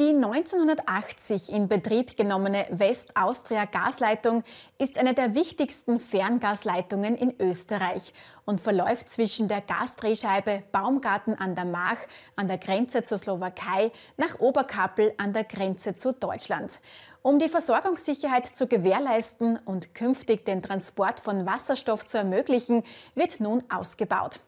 Die 1980 in Betrieb genommene west austria gasleitung ist eine der wichtigsten Ferngasleitungen in Österreich und verläuft zwischen der Gasdrehscheibe Baumgarten an der Mach an der Grenze zur Slowakei nach Oberkappel an der Grenze zu Deutschland. Um die Versorgungssicherheit zu gewährleisten und künftig den Transport von Wasserstoff zu ermöglichen, wird nun ausgebaut.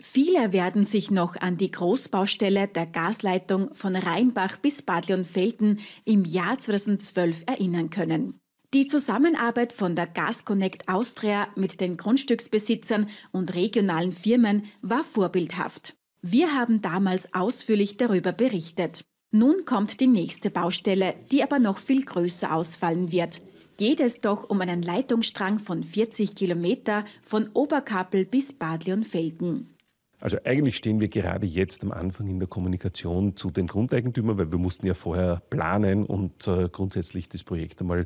Viele werden sich noch an die Großbaustelle der Gasleitung von Rheinbach bis Bad Leonfelden im Jahr 2012 erinnern können. Die Zusammenarbeit von der Gasconnect Austria mit den Grundstücksbesitzern und regionalen Firmen war vorbildhaft. Wir haben damals ausführlich darüber berichtet. Nun kommt die nächste Baustelle, die aber noch viel größer ausfallen wird. Geht es doch um einen Leitungsstrang von 40 Kilometer von Oberkapel bis Bad Leonfelden. Also eigentlich stehen wir gerade jetzt am Anfang in der Kommunikation zu den Grundeigentümern, weil wir mussten ja vorher planen und äh, grundsätzlich das Projekt einmal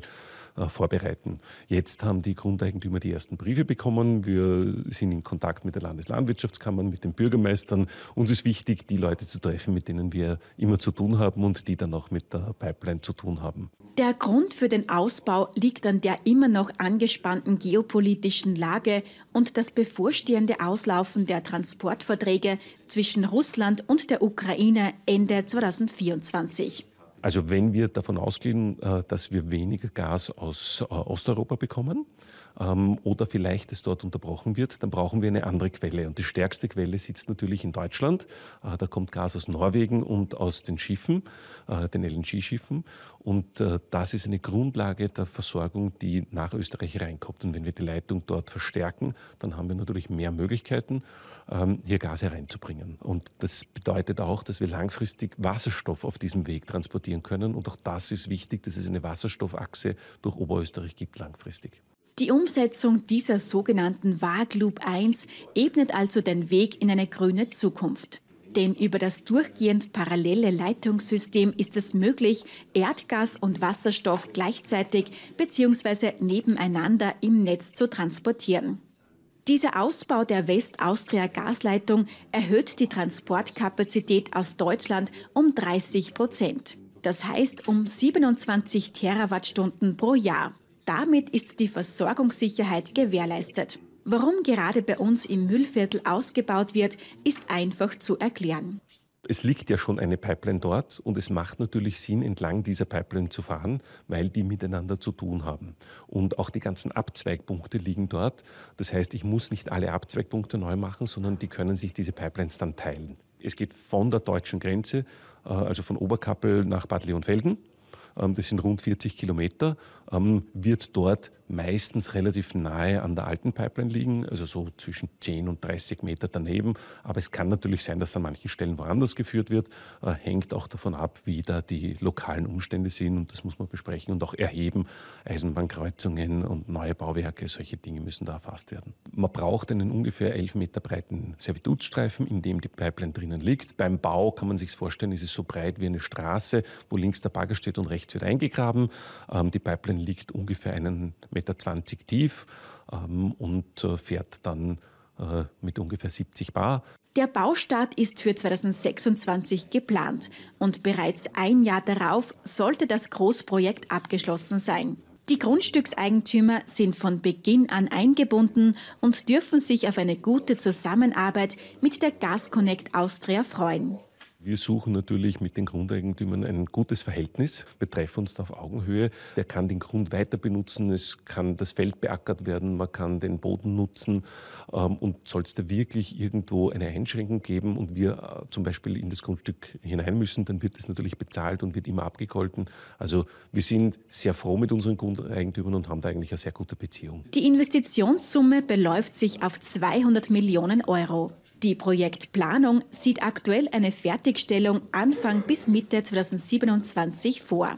äh, vorbereiten. Jetzt haben die Grundeigentümer die ersten Briefe bekommen. Wir sind in Kontakt mit der Landeslandwirtschaftskammer, mit den Bürgermeistern. Uns ist wichtig, die Leute zu treffen, mit denen wir immer zu tun haben und die dann auch mit der Pipeline zu tun haben. Der Grund für den Ausbau liegt an der immer noch angespannten geopolitischen Lage und das bevorstehende Auslaufen der Transport Haftverträge zwischen Russland und der Ukraine Ende 2024. Also wenn wir davon ausgehen, äh, dass wir weniger Gas aus äh, Osteuropa bekommen ähm, oder vielleicht es dort unterbrochen wird, dann brauchen wir eine andere Quelle. Und die stärkste Quelle sitzt natürlich in Deutschland. Äh, da kommt Gas aus Norwegen und aus den Schiffen, den LNG-Schiffen. Und das ist eine Grundlage der Versorgung, die nach Österreich reinkommt. Und wenn wir die Leitung dort verstärken, dann haben wir natürlich mehr Möglichkeiten, ähm, hier Gas hereinzubringen. Und das bedeutet auch, dass wir langfristig Wasserstoff auf diesem Weg transportieren produzieren können. Und auch das ist wichtig, dass es eine Wasserstoffachse durch Oberösterreich gibt langfristig. Die Umsetzung dieser sogenannten WAG 1 ebnet also den Weg in eine grüne Zukunft. Denn über das durchgehend parallele Leitungssystem ist es möglich, Erdgas und Wasserstoff gleichzeitig bzw. nebeneinander im Netz zu transportieren. Dieser Ausbau der West-Austria-Gasleitung erhöht die Transportkapazität aus Deutschland um 30 Prozent. Das heißt um 27 Terawattstunden pro Jahr. Damit ist die Versorgungssicherheit gewährleistet. Warum gerade bei uns im Müllviertel ausgebaut wird, ist einfach zu erklären. Es liegt ja schon eine Pipeline dort und es macht natürlich Sinn, entlang dieser Pipeline zu fahren, weil die miteinander zu tun haben. Und auch die ganzen Abzweigpunkte liegen dort. Das heißt, ich muss nicht alle Abzweigpunkte neu machen, sondern die können sich diese Pipelines dann teilen. Es geht von der deutschen Grenze, äh, also von Oberkappel nach Bad Leonfelden. Ähm, das sind rund 40 Kilometer, ähm, wird dort meistens relativ nahe an der alten Pipeline liegen, also so zwischen 10 und 30 Meter daneben. Aber es kann natürlich sein, dass an manchen Stellen woanders geführt wird. Äh, hängt auch davon ab, wie da die lokalen Umstände sind und das muss man besprechen und auch erheben. Eisenbahnkreuzungen und neue Bauwerke, solche Dinge müssen da erfasst werden. Man braucht einen ungefähr 11 Meter breiten Servitutsstreifen, in dem die Pipeline drinnen liegt. Beim Bau kann man sich vorstellen, ist es so breit wie eine Straße, wo links der Bagger steht und rechts wird eingegraben. Ähm, die Pipeline liegt ungefähr einen Meter Meter tief ähm, und äh, fährt dann äh, mit ungefähr 70 Bar. Der Baustart ist für 2026 geplant und bereits ein Jahr darauf sollte das Großprojekt abgeschlossen sein. Die Grundstückseigentümer sind von Beginn an eingebunden und dürfen sich auf eine gute Zusammenarbeit mit der Gasconnect Austria freuen. Wir suchen natürlich mit den Grundeigentümern ein gutes Verhältnis. Wir treffen uns da auf Augenhöhe. Der kann den Grund weiter benutzen, es kann das Feld beackert werden, man kann den Boden nutzen. Ähm, und soll es da wirklich irgendwo eine Einschränkung geben und wir äh, zum Beispiel in das Grundstück hinein müssen, dann wird das natürlich bezahlt und wird immer abgegolten. Also wir sind sehr froh mit unseren Grundeigentümern und haben da eigentlich eine sehr gute Beziehung. Die Investitionssumme beläuft sich auf 200 Millionen Euro. Die Projektplanung sieht aktuell eine Fertigstellung Anfang bis Mitte 2027 vor.